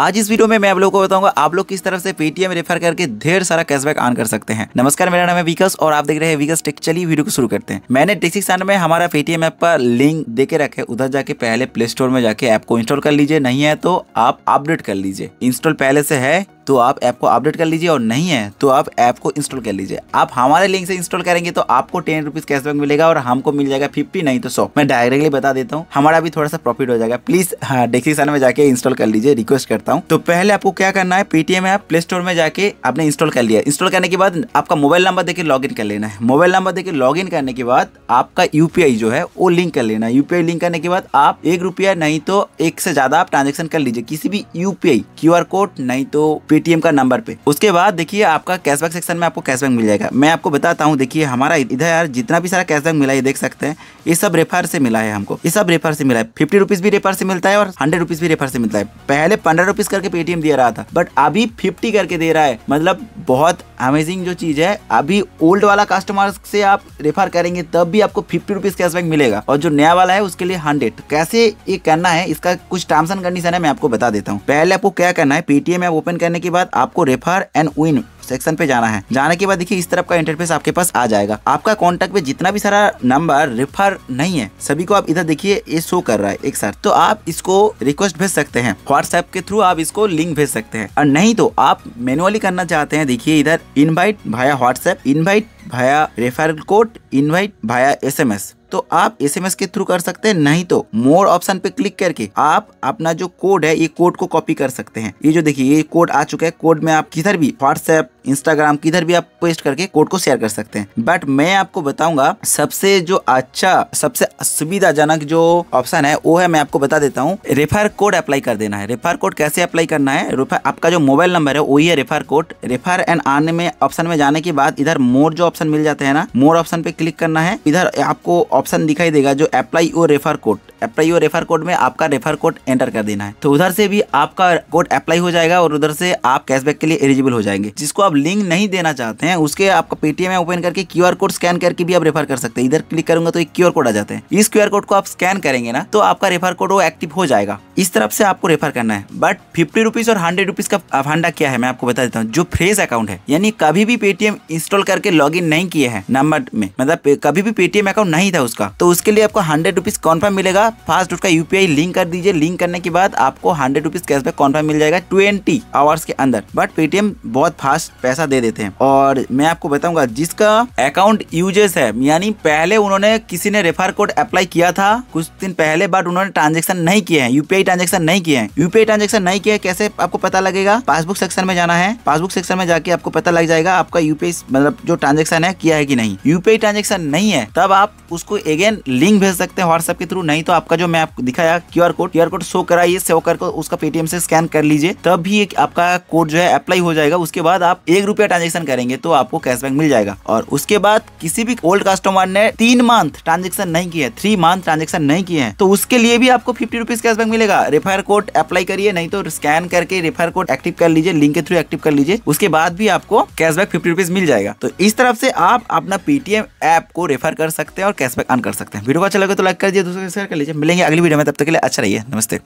आज इस वीडियो में मैं आप लोगों को बताऊंगा आप लोग किस तरफ से पेटीएम रेफर करके ढेर सारा कैशबैक आन कर सकते हैं नमस्कार मेरा नाम है विकस और आप देख रहे हैं विकस टेक चलिए वीडियो को शुरू करते हैं मैंने डिस्क्रिप्शन में हमारा पेटीएम ऐप का लिंक दे के रखे उधर जाके पहले प्ले स्टोर में जाके ऐप को इंस्टॉल कर लीजिए नहीं है तो आप अपडेट कर लीजिए इंस्टॉल पहले से है तो आप ऐप को अपडेट कर लीजिए और नहीं है तो आप ऐप को इंस्टॉल कर लीजिए आप हमारे लिंक से इंस्टॉल करेंगे तो आपको टेन रुपीज़ कैशबैक मिलेगा और हमको मिल जाएगा फिफ्टी नहीं तो सौ मैं डायरेक्टली बता देता हूँ हमारा भी थोड़ा सा प्रॉफिट हो जाएगा प्लीज़ हाँ डिस्क्रिप्शन में जाके इंस्टॉल कर लीजिए रिक्वेस्ट करता हूँ तो पहले आपको क्या करना है पेटीएम ऐप प्ले स्टोर में जाके आपने इंस्टॉल कर लिया इंस्टॉल करने के बाद आपका मोबाइल नंबर देकर लॉग कर लेना है मोबाइल नंबर देकर लॉग करने के बाद आपका यूपीआई जो है वो लिंक कर लेना है यूपीआई लिंक करने के बाद आप एक रुपया नहीं तो एक से ज़्यादा आप ट्रांजेक्शन कर लीजिए किसी भी यूपीआई आर कोड नहीं तो पेटीएम का नंबर पे उसके बाद देखिए आपका कैशबैक सेक्शन में आपको कैशबैक मिल जाएगा मैं आपको बताता हूँ देखिए हमारा इधर यार जितना भी सारा कैशबैक मिला है देख सकते हैं ये सब रेफर से मिला है हमको ये सब रेफर से मिला है फिफ्टी रुपीज भी रेफर से मिलता है और हंड्रेड रुपीज भी रेफर से मिलता है पहले पंद्रह रुपीज करके पेटीएम दिया रहा था बट अभी फिफ्टी करके दे रहा है मतलब बहुत अमेजिंग जो चीज़ है अभी ओल्ड वाला कस्टमर से आप रेफर करेंगे तब भी आपको फिफ्टी रुपीज़ कैशबैक मिलेगा और जो नया वाला है उसके लिए हंड्रेड तो कैसे ये करना है इसका कुछ टर्म्स एंड कंडीशन है मैं आपको बता देता हूँ पहले आपको क्या करना है पेटीएम ऐप ओपन करने के बाद आपको रेफर एंड विन सेक्शन पे जाना है जाने के बाद देखिए इस तरफ का इंटरफेस आपके पास आ जाएगा आपका कॉन्टेक्ट में जितना भी सारा नंबर रेफर नहीं है सभी को आप इधर देखिए ये शो कर रहा है एक साथ तो आप इसको रिक्वेस्ट भेज सकते हैं व्हाट्सएप के थ्रू आप इसको लिंक भेज सकते हैं और नहीं तो आप मैनुअली करना चाहते हैं देखिए इधर invite via WhatsApp invite via referral code invite via SMS तो आप एसएमएस के थ्रू कर सकते हैं नहीं तो मोर ऑप्शन पे क्लिक करके आप अपना जो कोड है ये कोड को कॉपी कर सकते हैं ये जो देखिए ये कोड आ चुका है कोड में आप किधर भी व्हाट्सएप इंस्टाग्राम किधर भी आप पेस्ट करके कोड को शेयर कर सकते हैं बट मैं आपको बताऊंगा सबसे जो अच्छा सबसे सुविधाजनक जो ऑप्शन है वो है मैं आपको बता देता हूँ रेफर कोड अप्लाई कर देना है रेफर कोड कैसे अप्लाई करना है आपका जो मोबाइल नंबर है वही है रेफर कोड रेफर एंड आने में ऑप्शन में जाने के बाद इधर मोर जो ऑप्शन ऑप्शन मिल जाते हैं ना मोर ऑप्शन पे क्लिक करना है इधर आपको ऑप्शन दिखाई देगा जो apply your refer code apply your refer code में आपका रेफर कोड एंटर कर देना है तो उधर से भी आपका कोड अप्लाई हो जाएगा और उधर से आप कैशबैक के लिए एलिजिबल हो जाएंगे जिसको आप लिंक नहीं देना चाहते हैं उसके आपका पेटीएम ओपन करके क्यू कोड स्कैन करके भी आप रेफर कर सकते हैं इधर क्लिक करूंगा तो एक क्यू कोड आ जाते हैं इस क्यू कोड को आप स्कैन करेंगे ना तो आपका रेफर कोड वो एक्टिव हो जाएगा इस तरफ से आपको रेफर करना है बट फिफ्टी रुपीज और हंड्रेड रुपीज का फंडा क्या है मैं आपको बता देता हूँ जो फ्रेश अकाउंट है यानी कभी भी पेटीएम इंस्टॉल करके लॉग इन नहीं किए हैं नंबर में मतलब कभी भी पेटीएम अकाउंट नहीं था उसका तो उसके लिए आपको हंड्रेड रुपीज कॉन्फर्म मिलेगा फास्ट उसका यूपीआई लिंक कर दीजिए लिंक करने के बाद आपको हंड्रेड रुपीज कैशबैक कॉन्फर्म मिल जाएगा ट्वेंटी आवर्स के अंदर बट पेटीएम बहुत फास्ट पैसा दे देते हैं और मैं आपको बताऊंगा जिसका अकाउंट यूजेस है यानी पहले उन्होंने किसी ने रेफर कोड अप्लाई किया था कुछ दिन पहले बट उन्होंने ट्रांजेक्शन नहीं किए हैं यूपीआई ट्रांजेक्शन नहीं किए हैं यूपीआई ट्रांजेक्शन नहीं किया कैसे आपको पता लगेगा पासबुक सेक्शन में जाना है पासबुक सेक्शन में जाके आपको पता लग जाएगा आपका यूपीआई मतलब जो ट्रांजेक्शन ट्रांजेक्शन है किया है कि नहीं यूपीआई ट्रांजेक्शन नहीं है तब आप उसको अगेन लिंक भेज सकते हैं व्हाट्सएप के थ्रू नहीं तो आपका जो मैं आपको दिखाया Q R code Q R code show कराइए शो करके उसका पेटीएम से स्कैन कर लीजिए तब भी एक आपका कोड जो है अप्लाई हो जाएगा उसके बाद आप एक रुपया ट्रांजेक्शन करेंगे तो आपको कैशबैक मिल जाएगा और उसके बाद किसी भी ओल्ड कस्टमर ने तीन मंथ ट्रांजेक्शन नहीं किया है थ्री मंथ ट्रांजेक्शन नहीं किए हैं तो उसके लिए भी आपको फिफ्टी रुपीज कैशबैक मिलेगा रेफर कोड अप्लाई करिए नहीं तो स्कैन करके रेफर कोड एक्टिव कर लीजिए लिंक के थ्रू एक्टिव कर लीजिए उसके बाद भी आपको कैशबैक फिफ्टी रुपीज मिल जाएगा तो इस तरफ से आप अपना पेटीएम ऐप को रेफर कर सकते हैं और कैशबैक ऑन कर सकते हैं वीडियो को अच्छा लगे तो लाइक कर दिए दूसरे शेयर कर लीजिए मिलेंगे अगली वीडियो में तब तक के लिए अच्छा रहिए नमस्ते